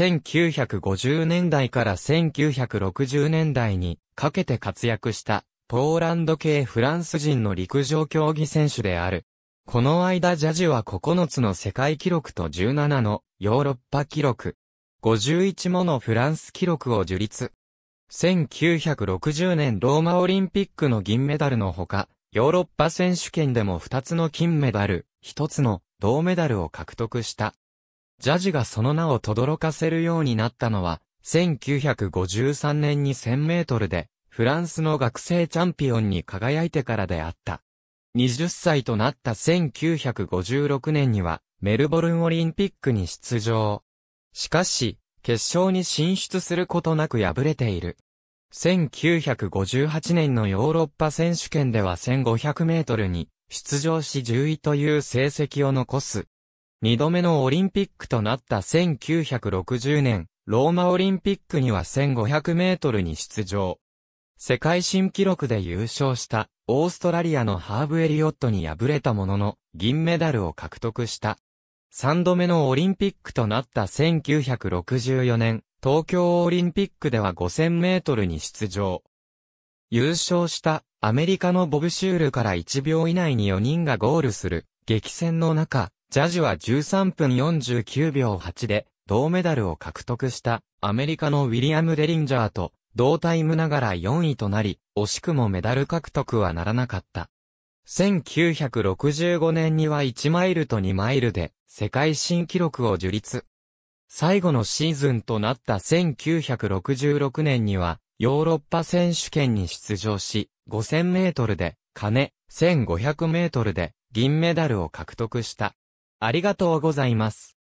1950年代から1960年代にかけて活躍したポーランド系フランス人の陸上競技選手である。この間ジャジは9つの世界記録と17のヨーロッパ記録、51ものフランス記録を樹立。1960年ローマオリンピックの銀メダルのほか、ヨーロッパ選手権でも2つの金メダル、1つの銅メダルを獲得した。ジャジがその名を轟かせるようになったのは、1953年に1000メートルで、フランスの学生チャンピオンに輝いてからであった。20歳となった1956年には、メルボルンオリンピックに出場。しかし、決勝に進出することなく敗れている。1958年のヨーロッパ選手権では1500メートルに出場し10位という成績を残す。二度目のオリンピックとなった1960年、ローマオリンピックには1500メートルに出場。世界新記録で優勝したオーストラリアのハーブ・エリオットに敗れたものの銀メダルを獲得した。三度目のオリンピックとなった1964年、東京オリンピックでは5000メートルに出場。優勝したアメリカのボブ・シュールから1秒以内に4人がゴールする激戦の中、ジャジは13分49秒8で銅メダルを獲得したアメリカのウィリアム・デリンジャーと同タイムながら4位となり、惜しくもメダル獲得はならなかった。1965年には1マイルと2マイルで世界新記録を樹立。最後のシーズンとなった1966年にはヨーロッパ選手権に出場し、5000メートルで金、1500メートルで銀メダルを獲得した。ありがとうございます。